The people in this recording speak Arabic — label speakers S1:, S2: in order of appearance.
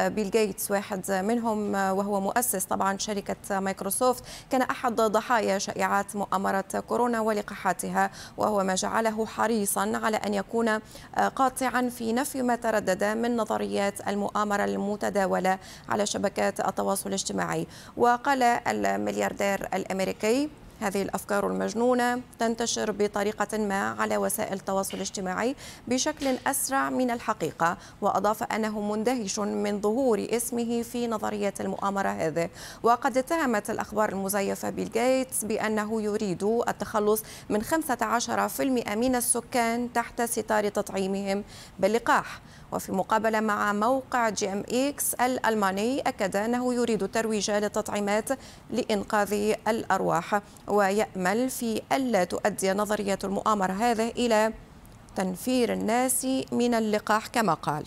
S1: بيل جيتس واحد منهم وهو مؤسس طبعا شركة مايكروسوفت كان أحد ضحايا شائعات مؤامرة كورونا ولقاحاتها وهو ما جعله حريصا على أن يكون قاطعا في نفي ما تردد من نظريات المؤامرة المتداولة على شبكات التواصل الاجتماعي وقال الملياردير الأمريكي هذه الأفكار المجنونة تنتشر بطريقة ما على وسائل التواصل الاجتماعي بشكل أسرع من الحقيقة وأضاف أنه مندهش من ظهور اسمه في نظرية المؤامرة هذه وقد اتهمت الأخبار المزيفة بيل جيتس بأنه يريد التخلص من 15% من السكان تحت ستار تطعيمهم باللقاح وفي مقابلة مع موقع جي ام اكس الألماني أكد أنه يريد الترويج للتطعيمات لإنقاذ الأرواح ويأمل في ألا تؤدي نظرية المؤامرة هذه إلى تنفير الناس من اللقاح كما قال